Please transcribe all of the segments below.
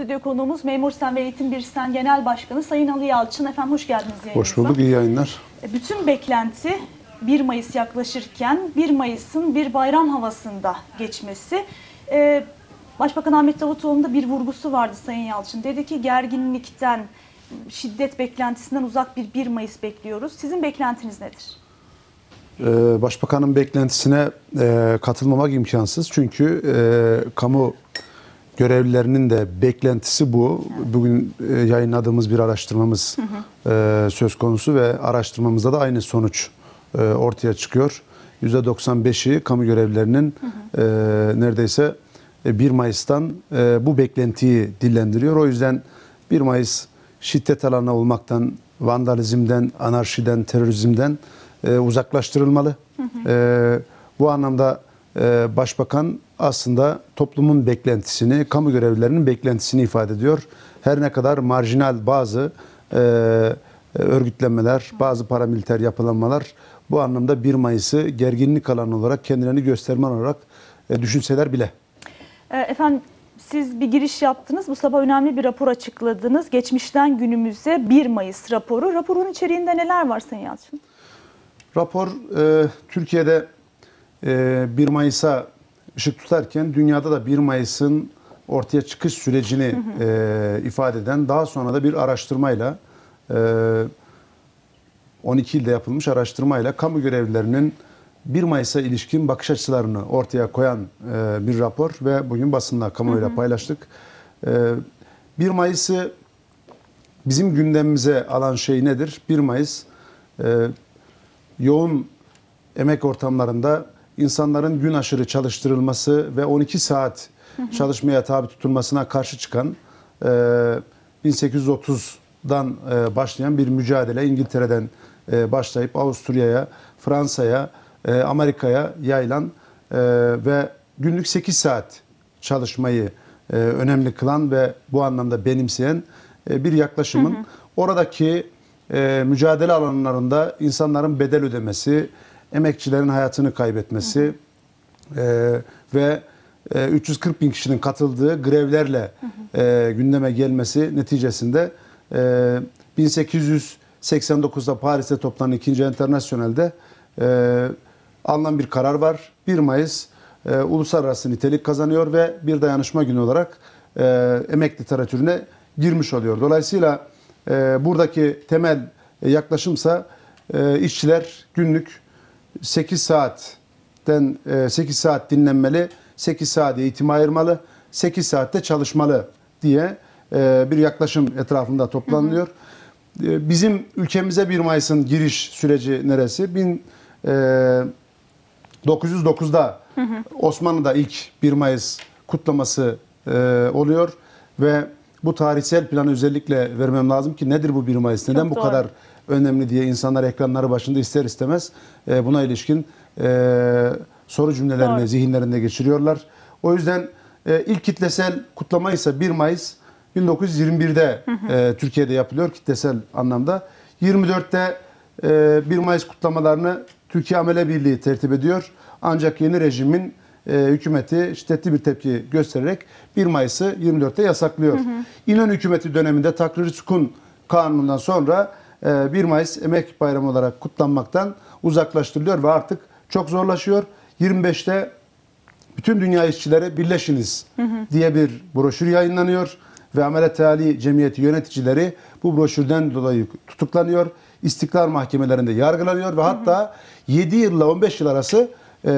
Stüdyo konuğumuz Memur Sen ve Eğitim Bir Genel Başkanı Sayın Ali Yalçın. Efendim hoş geldiniz yayınımıza. Hoş bulduk, iyi yayınlar. E, bütün beklenti 1 Mayıs yaklaşırken 1 Mayıs'ın bir bayram havasında geçmesi. E, Başbakan Ahmet Davutoğlu'nun da bir vurgusu vardı Sayın Yalçın. Dedi ki gerginlikten, şiddet beklentisinden uzak bir 1 Mayıs bekliyoruz. Sizin beklentiniz nedir? E, başbakanın beklentisine katılmamak imkansız. Çünkü kamu görevlilerinin de beklentisi bu. Bugün e, yayınladığımız bir araştırmamız e, söz konusu ve araştırmamızda da aynı sonuç e, ortaya çıkıyor. %95'i kamu görevlilerinin neredeyse 1 Mayıs'tan bu beklentiyi dillendiriyor. O yüzden 1 Mayıs şiddet alanı olmaktan, vandalizmden, anarşiden, terörizmden uzaklaştırılmalı. Bu anlamda ee, başbakan aslında toplumun beklentisini, kamu görevlilerinin beklentisini ifade ediyor. Her ne kadar marjinal bazı e, örgütlenmeler, bazı paramiliter yapılanmalar bu anlamda 1 Mayıs'ı gerginlik alanı olarak kendilerini gösterme olarak e, düşünseler bile. Ee, efendim siz bir giriş yaptınız. Bu sabah önemli bir rapor açıkladınız. Geçmişten günümüze 1 Mayıs raporu. Raporun içeriğinde neler var Sayın Yalçın? Rapor e, Türkiye'de 1 ee, Mayıs'a ışık tutarken dünyada da 1 Mayıs'ın ortaya çıkış sürecini E, ifade eden daha sonra da bir araştırmayla e, 12 ilde yapılmış araştırmayla kamu görevlilerinin 1 Mayıs'a ilişkin bakış açılarını ortaya koyan e, bir rapor ve bugün basınla kamuoyuyla hı hı. paylaştık. E, 1 Mayıs'ı bizim gündemimize alan şey nedir? 1 Mayıs e, yoğun emek ortamlarında insanların gün aşırı çalıştırılması ve 12 saat çalışmaya tabi tutulmasına karşı çıkan e, 1830'dan e, başlayan bir mücadele İngiltere'den e, başlayıp Avusturya'ya, Fransa'ya, e, Amerika'ya yayılan e, ve günlük 8 saat çalışmayı e, önemli kılan ve bu anlamda benimseyen e, bir yaklaşımın hı hı. oradaki e, mücadele alanlarında insanların bedel ödemesi, emekçilerin hayatını kaybetmesi E, ve e, 340 bin kişinin katıldığı grevlerle E, gündeme gelmesi neticesinde e, 1889'da Paris'te toplanan 2. Enternasyonel'de e, alınan bir karar var. 1 Mayıs e, uluslararası nitelik kazanıyor ve bir dayanışma günü olarak e, emek literatürüne girmiş oluyor. Dolayısıyla e, buradaki temel yaklaşımsa e, işçiler günlük 8 saatten 8 e, saat dinlenmeli, 8 saat eğitim ayırmalı, 8 saatte çalışmalı diye e, bir yaklaşım etrafında toplanılıyor. Hı hı. E, bizim ülkemize 1 Mayıs'ın giriş süreci neresi? 1909'da hı hı. Osmanlı'da ilk 1 Mayıs kutlaması oluyor ve bu tarihsel planı özellikle vermem lazım ki nedir bu 1 Mayıs? Neden Çok bu doğru. kadar önemli diye insanlar ekranları başında ister istemez e, buna ilişkin e, soru cümlelerini Doğru. zihinlerinde geçiriyorlar. O yüzden e, ilk kitlesel kutlama ise 1 Mayıs 1921'de hı hı. E, Türkiye'de yapılıyor kitlesel anlamda. 24'te e, 1 Mayıs kutlamalarını Türkiye Amele Birliği tertip ediyor. Ancak yeni rejimin e, hükümeti şiddetli bir tepki göstererek 1 Mayıs'ı 24'te yasaklıyor. Hı hı. İnönü hükümeti döneminde Takrir Sukun kanunundan sonra 1 ee, Mayıs Emek Bayramı olarak kutlanmaktan uzaklaştırılıyor ve artık çok zorlaşıyor. 25'te bütün dünya işçileri birleşiniz diye bir broşür yayınlanıyor ve Amelet Ali Cemiyeti yöneticileri bu broşürden dolayı tutuklanıyor. İstiklal mahkemelerinde yargılanıyor ve hatta hı hı. 7 yılla 15 yıl arası e,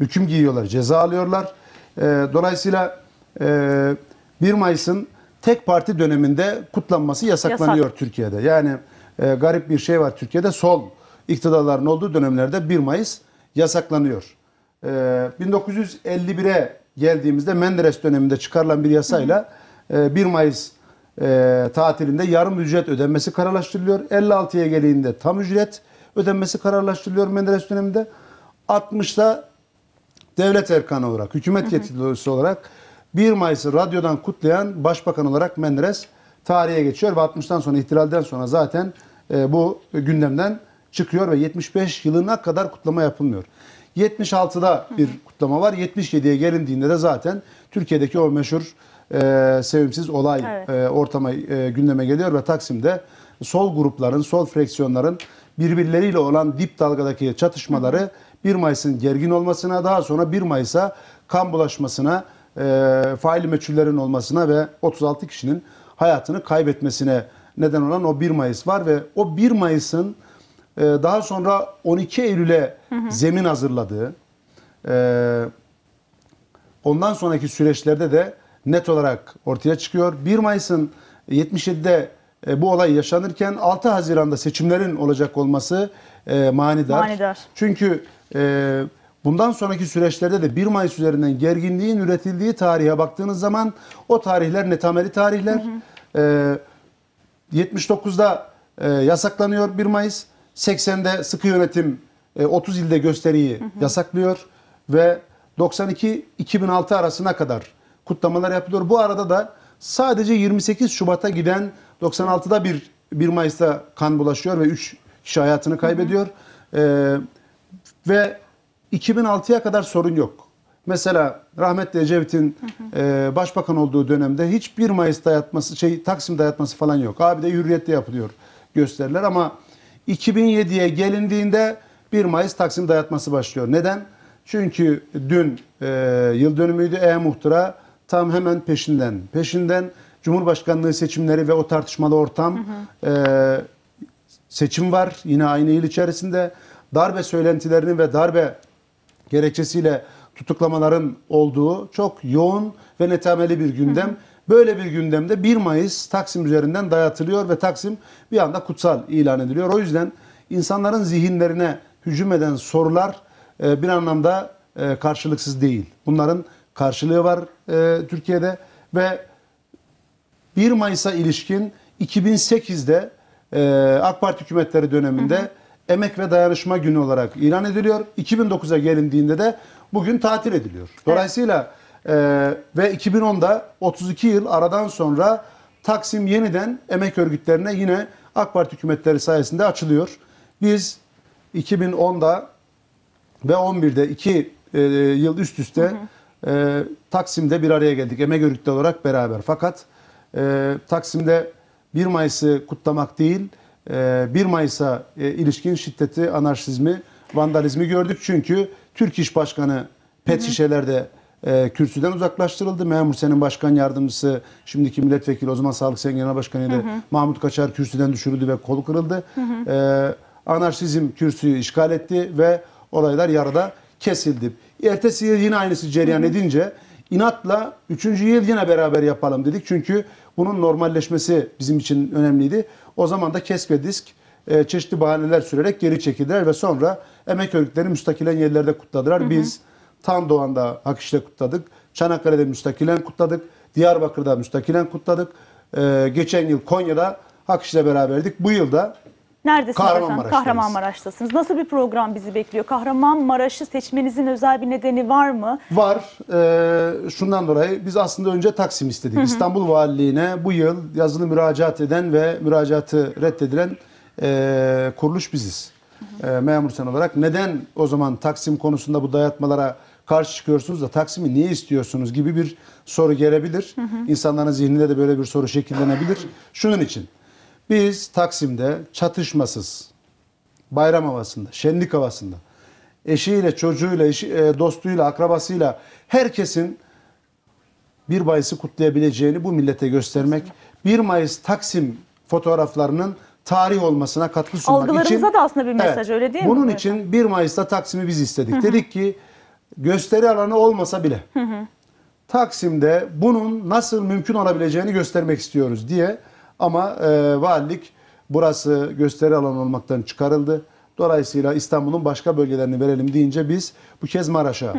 hüküm giyiyorlar, ceza alıyorlar. E, dolayısıyla e, 1 Mayıs'ın tek parti döneminde kutlanması yasaklanıyor Yasak. Türkiye'de. Yani e, garip bir şey var Türkiye'de. Sol iktidarların olduğu dönemlerde 1 Mayıs yasaklanıyor. E, ee, 1951'e geldiğimizde Menderes döneminde çıkarılan bir yasayla e, 1 Mayıs e, tatilinde yarım ücret ödenmesi kararlaştırılıyor. 56'ya gelince tam ücret ödenmesi kararlaştırılıyor Menderes döneminde. 60'ta devlet erkanı olarak, hükümet yetkilisi olarak 1 Mayıs'ı radyodan kutlayan başbakan olarak Menderes tarihe geçiyor ve 60'tan sonra ihtilalden sonra zaten e, bu gündemden çıkıyor ve 75 yılına kadar kutlama yapılmıyor. 76'da bir kutlama var. 77'ye gelindiğinde de zaten Türkiye'deki o meşhur e, sevimsiz olay evet. e, ortama e, gündeme geliyor ve Taksim'de sol grupların, sol fraksiyonların birbirleriyle olan dip dalgadaki çatışmaları hı 1 Mayıs'ın gergin olmasına daha sonra 1 Mayıs'a kan bulaşmasına, e, faili meçhullerin olmasına ve 36 kişinin hayatını kaybetmesine neden olan o 1 Mayıs var ve o 1 Mayıs'ın e, daha sonra 12 Eylül'e zemin hazırladığı e, ondan sonraki süreçlerde de net olarak ortaya çıkıyor. 1 Mayıs'ın 77'de e, bu olay yaşanırken 6 Haziran'da seçimlerin olacak olması e, manidar. manidar. Çünkü e, Bundan sonraki süreçlerde de 1 Mayıs üzerinden gerginliğin üretildiği tarihe baktığınız zaman o tarihler netameli tarihler. Hı hı. E, ee, 79'da e, yasaklanıyor 1 Mayıs. 80'de sıkı yönetim e, 30 ilde gösteriyi hı hı. yasaklıyor ve 92-2006 arasına kadar kutlamalar yapılıyor. Bu arada da sadece 28 Şubat'a giden 96'da bir 1 Mayıs'ta kan bulaşıyor ve 3 kişi hayatını kaybediyor. Hı hı. E, ve 2006'ya kadar sorun yok. Mesela rahmetli Ecevit'in e, başbakan olduğu dönemde hiçbir Mayıs dayatması, şey Taksim dayatması falan yok. Abi de hürriyette yapılıyor gösteriler ama 2007'ye gelindiğinde 1 Mayıs Taksim dayatması başlıyor. Neden? Çünkü dün e, yıl dönümüydü E-Muhtıra tam hemen peşinden. Peşinden Cumhurbaşkanlığı seçimleri ve o tartışmalı ortam E, seçim var yine aynı yıl içerisinde. Darbe söylentilerinin ve darbe gerekçesiyle tutuklamaların olduğu çok yoğun ve netameli bir gündem. Hı hı. Böyle bir gündemde 1 Mayıs Taksim üzerinden dayatılıyor ve Taksim bir anda kutsal ilan ediliyor. O yüzden insanların zihinlerine hücum eden sorular e, bir anlamda e, karşılıksız değil. Bunların karşılığı var e, Türkiye'de ve 1 Mayıs'a ilişkin 2008'de AK Parti hükümetleri döneminde hı hı emek ve dayanışma günü olarak ilan ediliyor. 2009'a gelindiğinde de bugün tatil ediliyor. Dolayısıyla e, ve 2010'da 32 yıl aradan sonra Taksim yeniden emek örgütlerine yine AK Parti hükümetleri sayesinde açılıyor. Biz 2010'da ve 11'de iki e, yıl üst üste hı hı. E, Taksim'de bir araya geldik. Emek örgütleri olarak beraber. Fakat e, Taksim'de 1 Mayıs'ı kutlamak değil 1 ee, Mayıs'a e, ilişkin şiddeti, anarşizmi, vandalizmi gördük. Çünkü Türk İş Başkanı pet hı hı. şişelerde e, kürsüden uzaklaştırıldı. Memur Sen'in başkan yardımcısı, şimdiki milletvekili o zaman Sağlık Sen Genel Başkanı'ydı. Mahmut Kaçar kürsüden düşürüldü ve kolu kırıldı. Hı hı. E, anarşizm kürsüyü işgal etti ve olaylar yarıda kesildi. Ertesi yıl yine aynısı cereyan edince inatla üçüncü yıl yine beraber yapalım dedik. Çünkü bunun normalleşmesi bizim için önemliydi. O zaman da KESK ve DISK e, çeşitli bahaneler sürerek geri çekildiler ve sonra emek örgütleri müstakilen yerlerde kutladılar. Hı hı. Biz Tan Doğan'da Hakiş'te kutladık. Çanakkale'de müstakilen kutladık. Diyarbakır'da müstakilen kutladık. E, geçen yıl Konya'da Hakiş'le beraberdik. Bu yılda Neredesiniz Kahramanmaraş'tayız. efendim? Kahramanmaraş'tasınız. Nasıl bir program bizi bekliyor? Kahramanmaraş'ı seçmenizin özel bir nedeni var mı? Var. Ee, şundan dolayı biz aslında önce Taksim istedik. İstanbul Valiliğine bu yıl yazılı müracaat eden ve müracaatı reddedilen e, kuruluş biziz. E, memur sen olarak. Neden o zaman Taksim konusunda bu dayatmalara karşı çıkıyorsunuz da Taksim'i niye istiyorsunuz gibi bir soru gelebilir. İnsanların zihninde de böyle bir soru şekillenebilir. Şunun için. Biz Taksim'de çatışmasız, bayram havasında, şenlik havasında, eşiyle, çocuğuyla, eşi, e, dostuyla, akrabasıyla herkesin bir Mayıs'ı kutlayabileceğini bu millete göstermek, 1 Mayıs Taksim fotoğraflarının tarih olmasına katkı sunmak Algılarımıza için. da aslında bir mesaj evet, öyle değil bunun mi? Bunun için 1 Mayıs'ta Taksim'i biz istedik. Dedik ki gösteri alanı olmasa bile Taksim'de bunun nasıl mümkün olabileceğini göstermek istiyoruz diye ama e, valilik burası gösteri alanı olmaktan çıkarıldı. Dolayısıyla İstanbul'un başka bölgelerini verelim deyince biz bu kez Maraş'a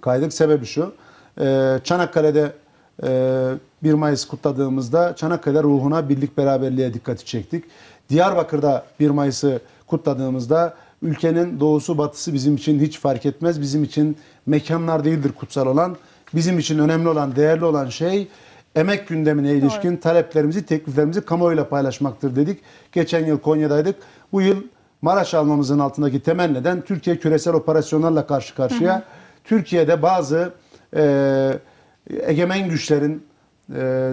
kaydık. Sebebi şu. E, Çanakkale'de e, 1 Mayıs kutladığımızda Çanakkale ruhuna birlik beraberliğe dikkati çektik. Diyarbakır'da 1 Mayıs'ı kutladığımızda ülkenin doğusu batısı bizim için hiç fark etmez. Bizim için mekanlar değildir kutsal olan. Bizim için önemli olan, değerli olan şey emek gündemine ilişkin Doğru. taleplerimizi, tekliflerimizi kamuoyuyla paylaşmaktır dedik. Geçen yıl Konya'daydık. Bu yıl Maraş almamızın altındaki temel neden Türkiye küresel operasyonlarla karşı karşıya. Hı hı. Türkiye'de bazı e, egemen güçlerin e,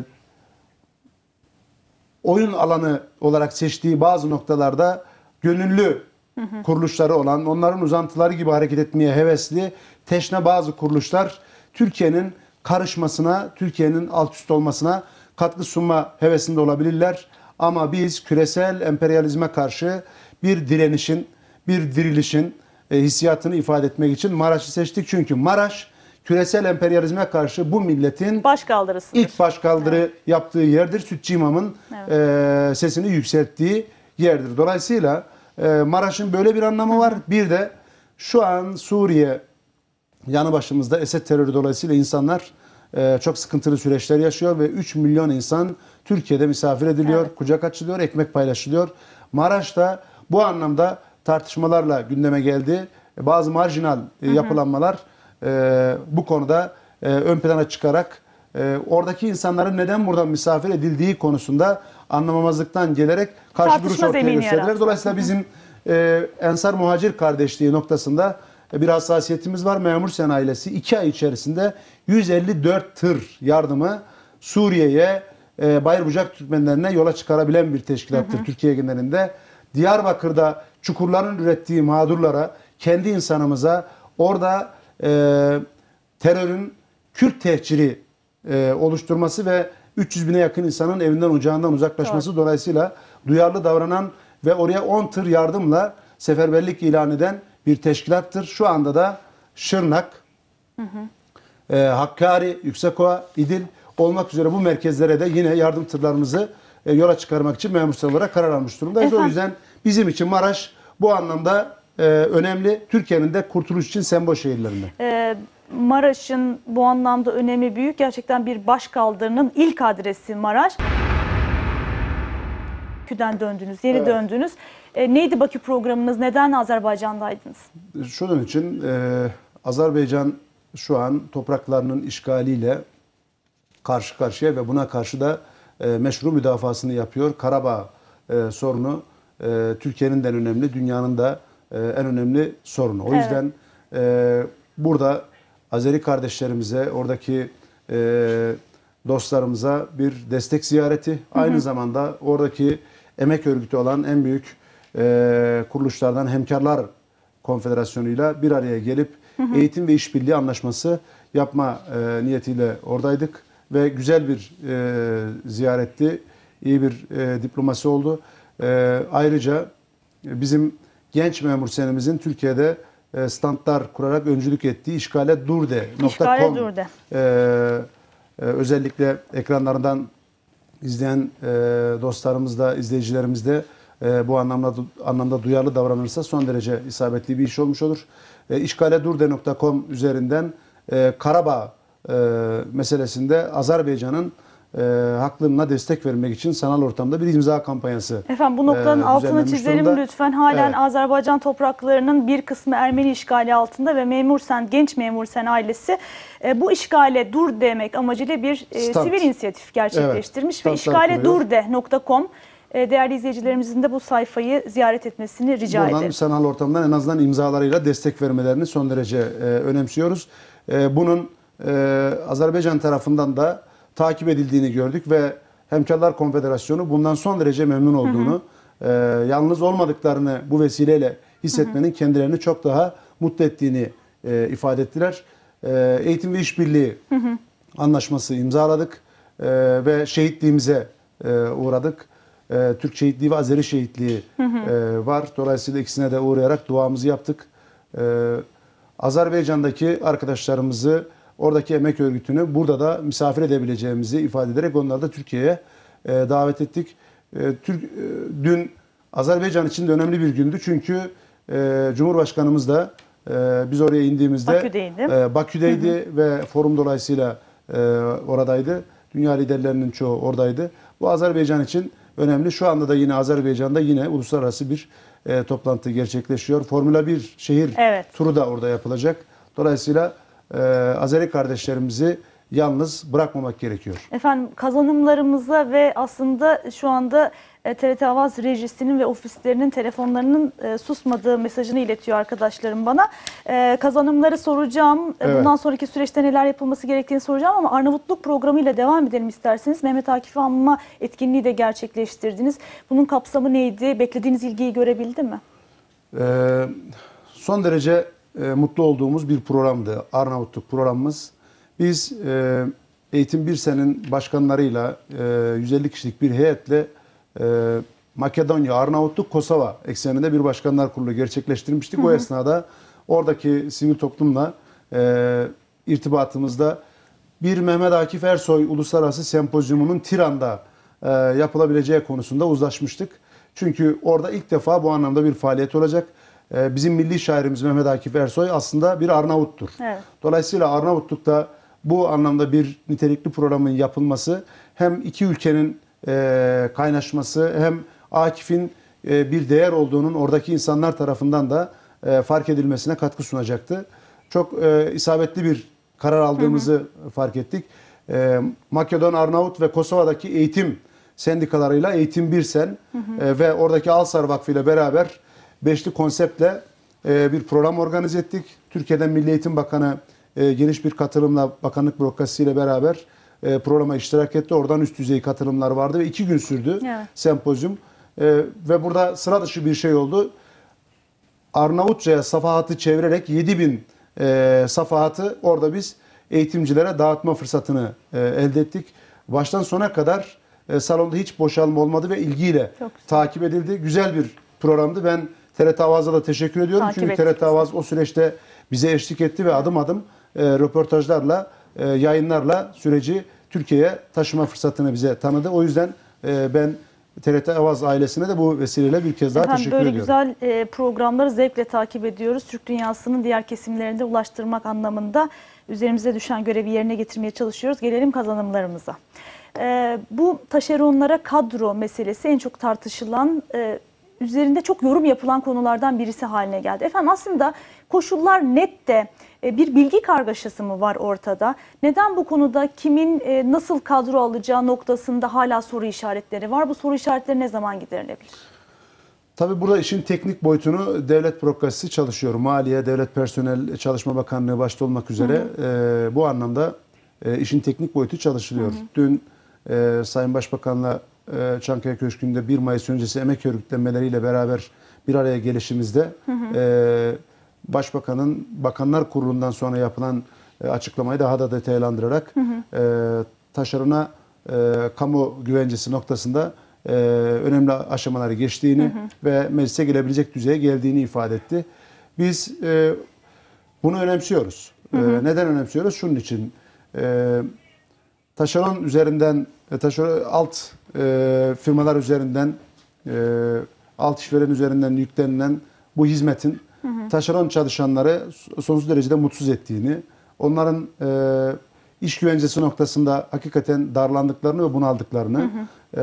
oyun alanı olarak seçtiği bazı noktalarda gönüllü hı hı. kuruluşları olan, onların uzantıları gibi hareket etmeye hevesli teşne bazı kuruluşlar Türkiye'nin karışmasına, Türkiye'nin alt üst olmasına katkı sunma hevesinde olabilirler. Ama biz küresel emperyalizme karşı bir direnişin, bir dirilişin e, hissiyatını ifade etmek için Maraş'ı seçtik. Çünkü Maraş küresel emperyalizme karşı bu milletin ilk başkaldırı evet. yaptığı yerdir. Sütçü İmam'ın evet. E, sesini yükselttiği yerdir. Dolayısıyla e, Maraş'ın böyle bir anlamı var. Bir de şu an Suriye yanı başımızda Esed terörü dolayısıyla insanlar e, çok sıkıntılı süreçler yaşıyor ve 3 milyon insan Türkiye'de misafir ediliyor, evet. kucak açılıyor, ekmek paylaşılıyor. da bu anlamda tartışmalarla gündeme geldi. Bazı marjinal e, yapılanmalar e, bu konuda e, ön plana çıkarak e, oradaki insanların neden buradan misafir edildiği konusunda anlamamazlıktan gelerek karşı duruş ortaya gösterdiler. Dolayısıyla bizim e, Ensar Muhacir kardeşliği noktasında e, bir hassasiyetimiz var. Memur Sen ailesi 2 ay içerisinde 154 tır yardımı Suriye'ye, e, bucak Türkmenlerine yola çıkarabilen bir teşkilattır hı hı. Türkiye genelinde. Diyarbakır'da çukurların ürettiği mağdurlara, kendi insanımıza orada e, terörün Kürt tehciri e, oluşturması ve 300 bine yakın insanın evinden ocağından uzaklaşması Doğru. dolayısıyla duyarlı davranan ve oraya 10 tır yardımla seferberlik ilan eden bir teşkilattır. Şu anda da Şırnak, hı hı. E, Hakkari, Yüksekova, İdil olmak üzere bu merkezlere de yine yardım tırlarımızı e, yola çıkarmak için memur olarak karar almış durumdayız. Efendim? O yüzden bizim için Maraş bu anlamda e, önemli. Türkiye'nin de kurtuluş için sembol şehirlerinde Evet. Maraş'ın bu anlamda önemi büyük. Gerçekten bir başkaldırının ilk adresi Maraş. Bakü'den döndünüz, yeni evet. döndünüz. E, neydi Bakü programınız? Neden Azerbaycan'daydınız? Şunun için e, Azerbaycan şu an topraklarının işgaliyle karşı karşıya ve buna karşı da e, meşru müdafasını yapıyor. Karabağ e, sorunu e, Türkiye'nin de en önemli, dünyanın da e, en önemli sorunu. O evet. yüzden e, burada Azeri kardeşlerimize, oradaki e, dostlarımıza bir destek ziyareti, hı hı. aynı zamanda oradaki emek örgütü olan en büyük e, kuruluşlardan Hemkarlar Konfederasyonu'yla bir araya gelip hı hı. eğitim ve işbirliği anlaşması yapma e, niyetiyle oradaydık ve güzel bir e, ziyaretti, iyi bir e, diploması oldu. E, ayrıca bizim genç memur senemizin Türkiye'de e, standlar kurarak öncülük ettiği işgale durde.com İşgale durde. E, e, özellikle ekranlarından izleyen e, dostlarımız da, izleyicilerimiz de e, bu anlamda anlamda duyarlı davranırsa son derece isabetli bir iş olmuş olur. E, işgaledurde.com üzerinden e, Karabağ e, meselesinde Azerbaycan'ın e, haklarına destek vermek için sanal ortamda bir imza kampanyası. Efendim bu noktanın e, altını çizelim durumda. lütfen. Halen evet. Azerbaycan topraklarının bir kısmı Ermeni işgali altında ve memur sen genç memur sen ailesi e, bu işgale dur demek amacıyla bir e, sivil inisiyatif gerçekleştirmiş evet. ve işgale dur de.com e, değerli izleyicilerimizin de bu sayfayı ziyaret etmesini rica Buradan ederim. sanal ortamdan en azından imzalarıyla destek vermelerini son derece e, önemsiyoruz. E, bunun e, Azerbaycan tarafından da takip edildiğini gördük ve Hemkarlar Konfederasyonu bundan son derece memnun olduğunu, hı hı. E, yalnız olmadıklarını bu vesileyle hissetmenin hı hı. kendilerini çok daha mutlu ettiğini e, ifade ettiler. E, Eğitim ve işbirliği hı hı. anlaşması imzaladık e, ve şehitliğimize e, uğradık. E, Türk şehitliği ve Azeri şehitliği hı hı. E, var. Dolayısıyla ikisine de uğrayarak duamızı yaptık. E, Azerbaycan'daki arkadaşlarımızı oradaki emek örgütünü burada da misafir edebileceğimizi ifade ederek onları da Türkiye'ye e, davet ettik. E, Türk e, Dün Azerbaycan için de önemli bir gündü çünkü e, Cumhurbaşkanımız da e, biz oraya indiğimizde Bakü'deydi, e, Bakü'deydi hı hı. ve forum dolayısıyla e, oradaydı. Dünya liderlerinin çoğu oradaydı. Bu Azerbaycan için önemli. Şu anda da yine Azerbaycan'da yine uluslararası bir e, toplantı gerçekleşiyor. Formula 1 şehir evet. turu da orada yapılacak. Dolayısıyla e, Azeri kardeşlerimizi yalnız bırakmamak gerekiyor. Efendim kazanımlarımıza ve aslında şu anda TRT e, Avaz rejisinin ve ofislerinin telefonlarının e, susmadığı mesajını iletiyor arkadaşlarım bana. E, kazanımları soracağım. E, evet. Bundan sonraki süreçte neler yapılması gerektiğini soracağım ama Arnavutluk programıyla devam edelim isterseniz. Mehmet Akif Anma etkinliği de gerçekleştirdiniz. Bunun kapsamı neydi? Beklediğiniz ilgiyi görebildi mi? E, son derece e, mutlu olduğumuz bir programdı. Arnavutluk programımız. Biz e, Eğitim Bir Sen'in başkanlarıyla e, 150 kişilik bir heyetle e, Makedonya, Arnavutluk, Kosova ekseninde bir başkanlar kurulu gerçekleştirmiştik. Hı hı. O esnada oradaki sivil toplumla e, irtibatımızda bir Mehmet Akif Ersoy Uluslararası Sempozyumu'nun Tiran'da e, yapılabileceği konusunda uzlaşmıştık. Çünkü orada ilk defa bu anlamda bir faaliyet olacak. Ee, bizim milli şairimiz Mehmet Akif Ersoy aslında bir Arnavuttur. Evet. Dolayısıyla Arnavutluk'ta bu anlamda bir nitelikli programın yapılması hem iki ülkenin e, kaynaşması hem Akif'in e, bir değer olduğunun oradaki insanlar tarafından da e, fark edilmesine katkı sunacaktı. Çok isabetli bir karar aldığımızı hı hı. fark ettik. Makedon, Arnavut ve Kosova'daki eğitim sendikalarıyla Eğitim Birsen hı hı. ve oradaki Alsar Vakfı ile beraber beşli konseptle e, bir program organize ettik. Türkiye'den Milli Eğitim Bakanı e, geniş bir katılımla bakanlık bürokrasisiyle beraber e, programa iştirak etti. Oradan üst düzey katılımlar vardı ve iki gün sürdü evet. sempozyum. ve burada sıra dışı bir şey oldu. Arnavutça'ya safahatı çevirerek 7000 e, safahatı orada biz eğitimcilere dağıtma fırsatını e, elde ettik. Baştan sona kadar salonda hiç boşalma olmadı ve ilgiyle takip edildi. Güzel bir programdı. Ben TRT Avaz'a da teşekkür ediyorum. Takip Çünkü TRT Avaz o süreçte bize eşlik etti ve adım adım e, röportajlarla, e, yayınlarla süreci Türkiye'ye taşıma fırsatını bize tanıdı. O yüzden e, ben TRT Avaz ailesine de bu vesileyle bir kez daha Efendim, teşekkür böyle ediyorum. Böyle güzel e, programları zevkle takip ediyoruz. Türk dünyasının diğer kesimlerinde ulaştırmak anlamında üzerimize düşen görevi yerine getirmeye çalışıyoruz. Gelelim kazanımlarımıza. E, bu taşeronlara kadro meselesi en çok tartışılan e, üzerinde çok yorum yapılan konulardan birisi haline geldi. Efendim aslında koşullar net de e, bir bilgi kargaşası mı var ortada? Neden bu konuda kimin e, nasıl kadro alacağı noktasında hala soru işaretleri var? Bu soru işaretleri ne zaman giderilebilir? Tabii burada işin teknik boyutunu devlet bürokrasisi çalışıyor. Maliye, Devlet Personel e, Çalışma Bakanlığı başta olmak üzere hı hı. E, bu anlamda e, işin teknik boyutu çalışılıyor. Hı hı. Dün e, Sayın Başbakan'la ee, Çankaya Köşkü'nde 1 Mayıs öncesi emek örgütlenmeleriyle beraber bir araya gelişimizde hı hı. E, Başbakan'ın Bakanlar Kurulu'ndan sonra yapılan e, açıklamayı daha da detaylandırarak hı hı. E, taşerona kamu güvencesi noktasında önemli aşamaları geçtiğini hı hı. ve meclise gelebilecek düzeye geldiğini ifade etti. Biz bunu önemsiyoruz. Hı hı. Neden önemsiyoruz? Şunun için taşeron üzerinden taşeron alt e, firmalar üzerinden, e, alt işveren üzerinden yüklenilen bu hizmetin hı hı. taşeron çalışanları sonsuz derecede mutsuz ettiğini, onların e, iş güvencesi noktasında hakikaten darlandıklarını ve bunaldıklarını hı hı. E,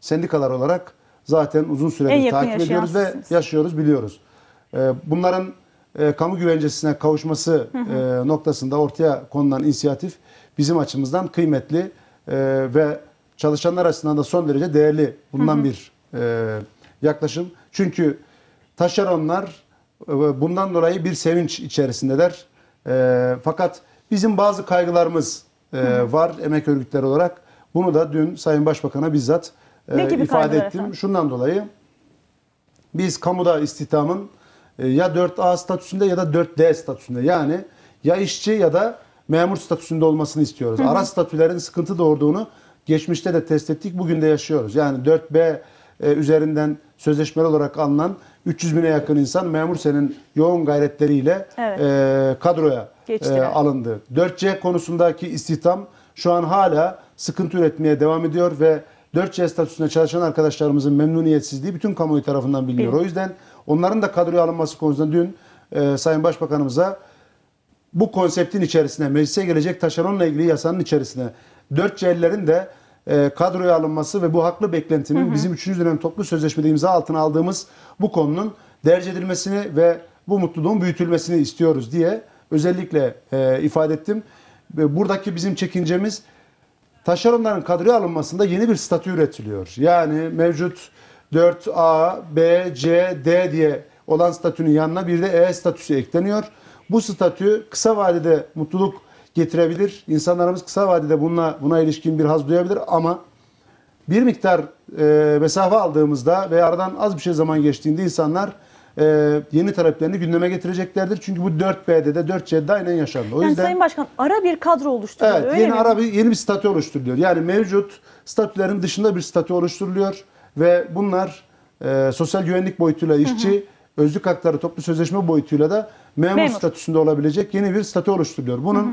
sendikalar olarak zaten uzun süredir takip ediyoruz ve yaşıyoruz, biliyoruz. E, bunların e, kamu güvencesine kavuşması hı hı. E, noktasında ortaya konulan inisiyatif bizim açımızdan kıymetli e, ve çalışanlar açısından da son derece değerli bundan bir e, yaklaşım. Çünkü taşeronlar e, bundan dolayı bir sevinç içerisindeler. E, fakat bizim bazı kaygılarımız e, var emek örgütleri olarak. Bunu da dün Sayın Başbakan'a bizzat e, ifade ettim. Efendim? Şundan dolayı biz kamuda istihdamın e, ya 4A statüsünde ya da 4D statüsünde yani ya işçi ya da memur statüsünde olmasını istiyoruz. Hı hı. Ara statülerin sıkıntı doğurduğunu Geçmişte de test ettik, bugün de yaşıyoruz. Yani 4B e, üzerinden sözleşmeli olarak alınan 300 bine yakın insan memur senin yoğun gayretleriyle evet. e, kadroya e, alındı. 4C konusundaki istihdam şu an hala sıkıntı üretmeye devam ediyor ve 4C statüsünde çalışan arkadaşlarımızın memnuniyetsizliği bütün kamuoyu tarafından biliniyor. Evet. O yüzden onların da kadroya alınması konusunda dün e, Sayın Başbakanımıza bu konseptin içerisine, meclise gelecek taşeronla ilgili yasanın içerisine 4C'lilerin de e, kadroya alınması ve bu haklı beklentinin hı hı. bizim 3. dönem toplu sözleşmede imza altına aldığımız bu konunun derc edilmesini ve bu mutluluğun büyütülmesini istiyoruz diye özellikle e, ifade ettim. Ve buradaki bizim çekincemiz taşeronların kadroya alınmasında yeni bir statü üretiliyor. Yani mevcut 4A, B, C, D diye olan statünün yanına bir de E statüsü ekleniyor. Bu statü kısa vadede mutluluk getirebilir. İnsanlarımız kısa vadede bununla, buna ilişkin bir haz duyabilir ama bir miktar e, mesafe aldığımızda ve aradan az bir şey zaman geçtiğinde insanlar e, yeni taleplerini gündeme getireceklerdir. Çünkü bu 4B'de de 4C'de de aynen yaşandı. O yani yüzden, Sayın Başkan ara bir kadro oluşturuyor. evet, öyle yeni mi? Ara bir, yeni bir statü oluşturuluyor. Yani mevcut statülerin dışında bir statü oluşturuluyor ve bunlar e, sosyal güvenlik boyutuyla işçi, hı hı. özlük hakları toplu sözleşme boyutuyla da memur, memur statüsünde olabilecek yeni bir statü oluşturuluyor. Bunun hı hı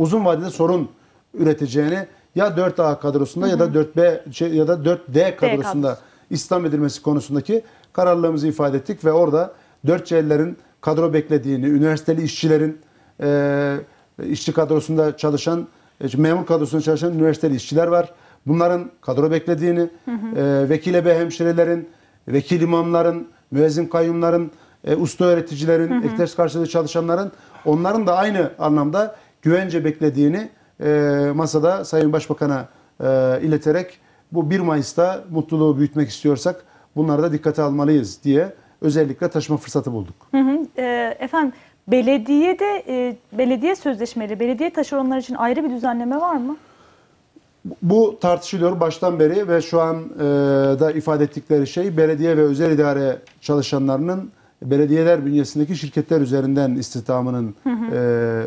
uzun vadede sorun üreteceğini ya 4A kadrosunda hı hı. ya da 4B şey, ya da 4D kadrosunda kadrosu. İslam edilmesi konusundaki kararlılığımızı ifade ettik ve orada 4C'lilerin kadro beklediğini, üniversiteli işçilerin e, işçi kadrosunda çalışan, e, memur kadrosunda çalışan üniversiteli işçiler var. Bunların kadro beklediğini, hı hı. E, vekile ve hemşirelerin, vekil imamların, müezzin kayyumların, e, usta öğreticilerin, hı hı. ekteş karşılığı çalışanların onların da aynı anlamda güvence beklediğini e, masada Sayın Başbakan'a e, ileterek bu 1 Mayıs'ta mutluluğu büyütmek istiyorsak bunları da dikkate almalıyız diye özellikle taşıma fırsatı bulduk. Hı hı. E, efendim belediyede e, belediye sözleşmeli belediye taşeronlar için ayrı bir düzenleme var mı? Bu tartışılıyor baştan beri ve şu an e, da ifade ettikleri şey belediye ve özel idare çalışanlarının belediyeler bünyesindeki şirketler üzerinden istihdamının hı hı. E,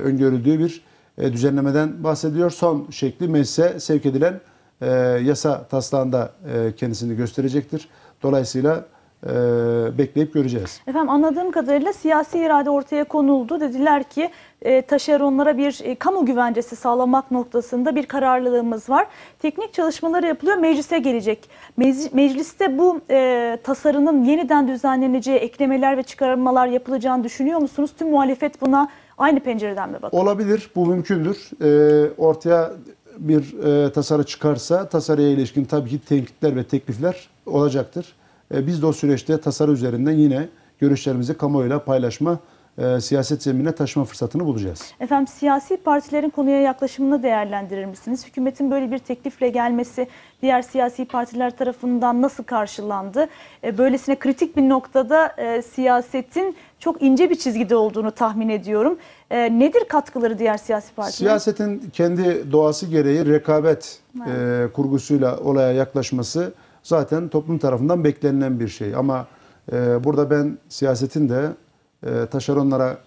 öngörüldüğü bir e, düzenlemeden bahsediyor. Son şekli meclise sevk edilen e, yasa taslağında e, kendisini gösterecektir. Dolayısıyla e, bekleyip göreceğiz. Efendim anladığım kadarıyla siyasi irade ortaya konuldu. Dediler ki e, taşeronlara bir e, kamu güvencesi sağlamak noktasında bir kararlılığımız var. Teknik çalışmaları yapılıyor, meclise gelecek. Mec mecliste bu e, tasarının yeniden düzenleneceği eklemeler ve çıkarmalar yapılacağını düşünüyor musunuz? Tüm muhalefet buna aynı pencereden mi bakıyor? Olabilir, bu mümkündür. E, ortaya bir e, tasarı çıkarsa tasarıya ilişkin tabii ki tenkitler ve teklifler olacaktır. E, biz de o süreçte tasarı üzerinden yine görüşlerimizi kamuoyuyla paylaşma, e, siyaset zemine taşıma fırsatını bulacağız. Efendim siyasi partilerin konuya yaklaşımını değerlendirir misiniz? Hükümetin böyle bir teklifle gelmesi diğer siyasi partiler tarafından nasıl karşılandı? E, böylesine kritik bir noktada e, siyasetin çok ince bir çizgide olduğunu tahmin ediyorum. E, nedir katkıları diğer siyasi partilerin? Siyasetin kendi doğası gereği rekabet e, evet. e, kurgusuyla olaya yaklaşması zaten toplum tarafından beklenilen bir şey. Ama e, burada ben siyasetin de e, taşeronlara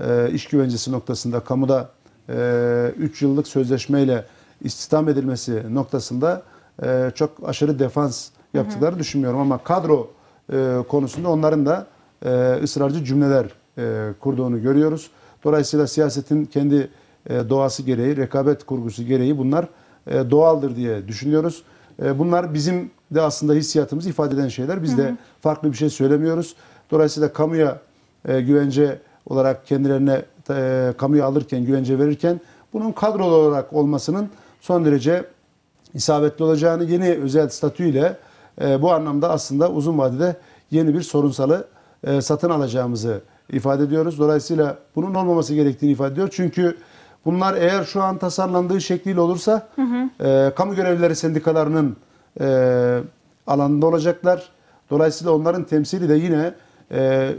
e, iş güvencesi noktasında kamuda 3 e, yıllık sözleşmeyle istihdam edilmesi noktasında e, çok aşırı defans yaptıkları hı hı. düşünmüyorum. Ama kadro e, konusunda onların da e, ısrarcı cümleler e, kurduğunu görüyoruz. Dolayısıyla siyasetin kendi e, doğası gereği, rekabet kurgusu gereği bunlar e, doğaldır diye düşünüyoruz. E, bunlar bizim de aslında hissiyatımızı ifade eden şeyler. Biz hı hı. de farklı bir şey söylemiyoruz. Dolayısıyla kamuya e, güvence olarak kendilerine e, kamuya alırken, güvence verirken bunun kadrolu olarak olmasının son derece isabetli olacağını yeni özel statüyle e, bu anlamda aslında uzun vadede yeni bir sorunsalı e, satın alacağımızı ifade ediyoruz. Dolayısıyla bunun olmaması gerektiğini ifade ediyor. Çünkü bunlar eğer şu an tasarlandığı şekliyle olursa hı hı. E, kamu görevlileri sendikalarının e, alanında olacaklar. Dolayısıyla onların temsili de yine e,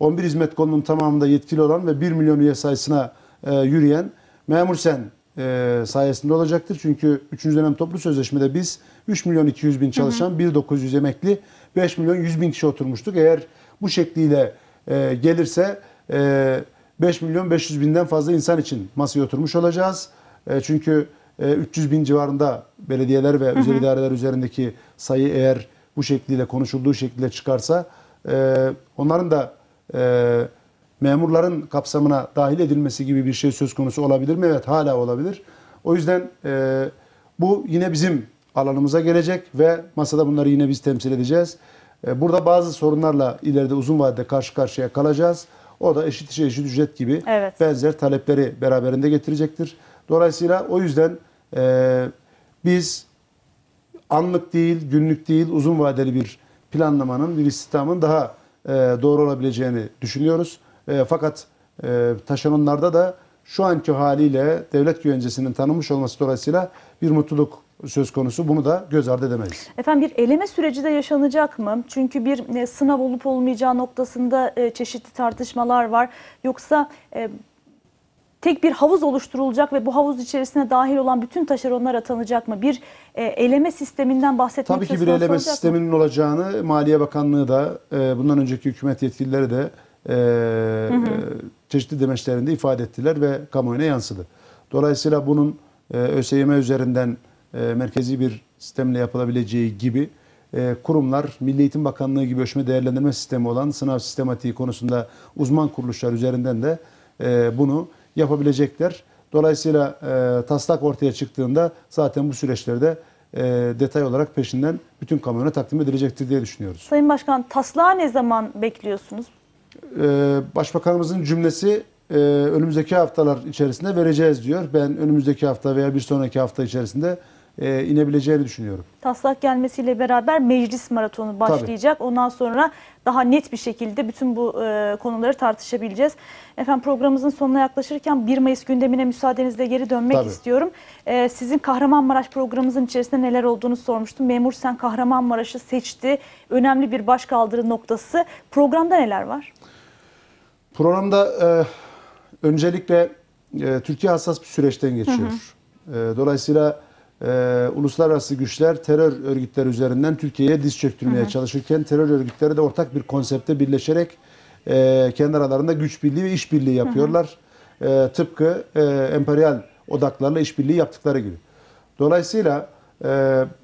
11 hizmet konunun tamamında yetkili olan ve 1 milyon üye sayısına e, yürüyen memur sen e, sayesinde olacaktır. Çünkü 3. dönem toplu sözleşmede biz 3 milyon 200 bin çalışan, hı hı. 1 emekli, 5 milyon 100 bin kişi oturmuştuk. Eğer bu şekliyle e, gelirse e, 5 milyon 500 binden fazla insan için masaya oturmuş olacağız. E, çünkü 300 e, bin civarında belediyeler ve özel idareler üzerindeki sayı eğer bu şekliyle konuşulduğu şekilde çıkarsa e, onların da e, memurların kapsamına dahil edilmesi gibi bir şey söz konusu olabilir mi? Evet hala olabilir. O yüzden bu yine bizim alanımıza gelecek ve masada bunları yine biz temsil edeceğiz. Burada bazı sorunlarla ileride uzun vadede karşı karşıya kalacağız. O da eşit işe eşit ücret gibi evet. benzer talepleri beraberinde getirecektir. Dolayısıyla o yüzden e, biz anlık değil, günlük değil, uzun vadeli bir planlamanın, bir istihdamın daha e, doğru olabileceğini düşünüyoruz. E, fakat e, taşeronlarda da şu anki haliyle devlet güvencesinin tanınmış olması dolayısıyla bir mutluluk söz konusu. Bunu da göz ardı edemeyiz. Efendim bir eleme süreci de yaşanacak mı? Çünkü bir e, sınav olup olmayacağı noktasında e, çeşitli tartışmalar var. Yoksa e, tek bir havuz oluşturulacak ve bu havuz içerisine dahil olan bütün taşeronlar atanacak mı? Bir e, eleme sisteminden bahsetmek Tabii ki bir eleme sisteminin mı? olacağını Maliye Bakanlığı da e, bundan önceki hükümet yetkilileri de e, hı hı. E, çeşitli demeçlerinde ifade ettiler ve kamuoyuna yansıdı. Dolayısıyla bunun e, ÖSYM üzerinden e, merkezi bir sistemle yapılabileceği gibi e, kurumlar, Milli Eğitim Bakanlığı gibi ölçme değerlendirme sistemi olan sınav sistematiği konusunda uzman kuruluşlar üzerinden de e, bunu yapabilecekler. Dolayısıyla e, taslak ortaya çıktığında zaten bu süreçlerde e, detay olarak peşinden bütün kamuoyuna takdim edilecektir diye düşünüyoruz. Sayın Başkan taslağı ne zaman bekliyorsunuz? E, Başbakanımızın cümlesi e, önümüzdeki haftalar içerisinde vereceğiz diyor. Ben önümüzdeki hafta veya bir sonraki hafta içerisinde e, inebileceğini düşünüyorum. Taslak gelmesiyle beraber meclis maratonu başlayacak. Tabii. Ondan sonra daha net bir şekilde bütün bu e, konuları tartışabileceğiz. Efendim programımızın sonuna yaklaşırken 1 Mayıs gündemine müsaadenizle geri dönmek Tabii. istiyorum. E, sizin Kahramanmaraş programımızın içerisinde neler olduğunu sormuştum. Memur Sen Kahramanmaraş'ı seçti. Önemli bir başkaldırı noktası. Programda neler var? Programda e, öncelikle e, Türkiye hassas bir süreçten geçiyor. Hı hı. E, dolayısıyla e, uluslararası güçler terör örgütleri üzerinden Türkiye'ye diz çöktürmeye hı hı. çalışırken terör örgütleri de ortak bir konsepte birleşerek e, kendi aralarında güç birliği ve işbirliği yapıyorlar. Hı hı. E, tıpkı e, emperyal odaklarla işbirliği yaptıkları gibi. Dolayısıyla e,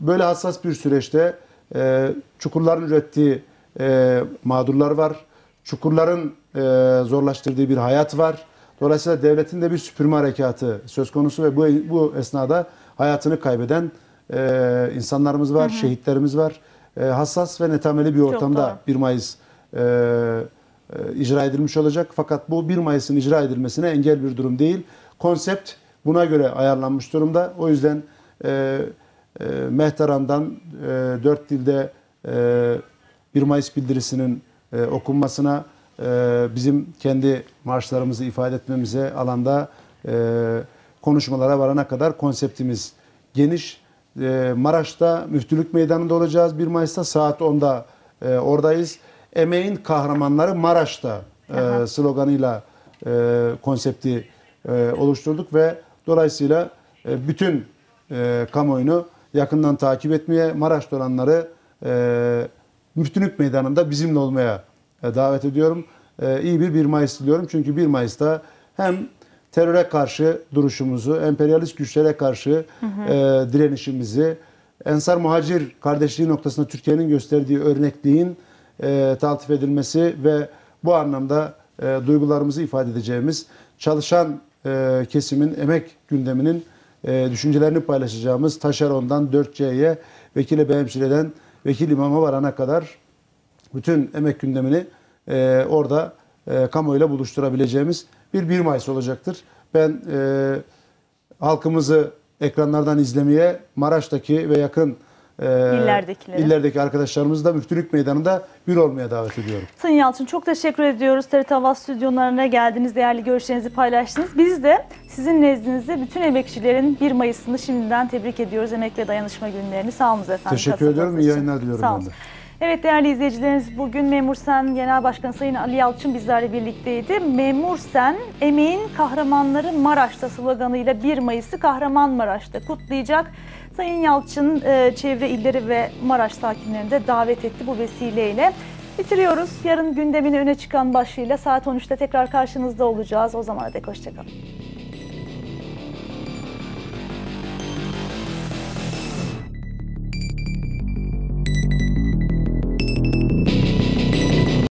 böyle hassas bir süreçte e, çukurların ürettiği e, mağdurlar var. Çukurların e, zorlaştırdığı bir hayat var. Dolayısıyla devletin de bir süpürme harekatı söz konusu ve bu, bu esnada hayatını kaybeden e, insanlarımız var, hı hı. şehitlerimiz var. E, hassas ve netameli bir ortamda 1 Mayıs e, e, icra edilmiş olacak. Fakat bu 1 Mayıs'ın icra edilmesine engel bir durum değil. Konsept buna göre ayarlanmış durumda. O yüzden e, e, Mehteran'dan e, 4 dilde e, 1 Mayıs bildirisinin e, okunmasına, e, bizim kendi marşlarımızı ifade etmemize alanda e, konuşmalara varana kadar konseptimiz geniş. Ee, Maraş'ta Müftülük Meydanı'nda olacağız 1 Mayıs'ta saat 10'da e, oradayız. Emeğin Kahramanları Maraş'ta e, sloganıyla e, konsepti e, oluşturduk ve dolayısıyla e, bütün e, kamuoyunu yakından takip etmeye, Maraş'ta olanları Müftülük Meydanı'nda bizimle olmaya davet ediyorum. E, iyi bir 1 Mayıs diliyorum çünkü 1 Mayıs'ta hem teröre karşı duruşumuzu, emperyalist güçlere karşı hı hı. E, direnişimizi, ensar muhacir kardeşliği noktasında Türkiye'nin gösterdiği örnekliğin e, taltif edilmesi ve bu anlamda e, duygularımızı ifade edeceğimiz çalışan e, kesimin emek gündeminin e, düşüncelerini paylaşacağımız Taşeron'dan 4C'ye, Vekile Behemşire'den Vekil İmam'a varana kadar bütün emek gündemini e, orada e, kamuoyuyla buluşturabileceğimiz bir 1 Mayıs olacaktır. Ben e, halkımızı ekranlardan izlemeye Maraş'taki ve yakın e, illerdeki arkadaşlarımızı da Müftülük Meydanı'nda bir olmaya davet ediyorum. Sayın Yalçın çok teşekkür ediyoruz. TRT Hava stüdyolarına geldiniz, değerli görüşlerinizi paylaştınız. Biz de sizin nezdinizde bütün emekçilerin 1 Mayıs'ını şimdiden tebrik ediyoruz. Emek ve dayanışma günlerini. Sağ olun efendim. Teşekkür ediyorum. İyi yayınlar diliyorum Sağ ben Evet değerli izleyicilerimiz bugün Memur Sen Genel Başkanı Sayın Ali Yalçın bizlerle birlikteydi. Memur Sen emeğin kahramanları Maraş'ta sloganıyla 1 Mayıs'ı Kahramanmaraş'ta kutlayacak. Sayın Yalçın e, çevre illeri ve Maraş sakinlerini de davet etti bu vesileyle. Bitiriyoruz. Yarın gündemine öne çıkan başlığıyla saat 13'te tekrar karşınızda olacağız. O zamana dek hoşçakalın.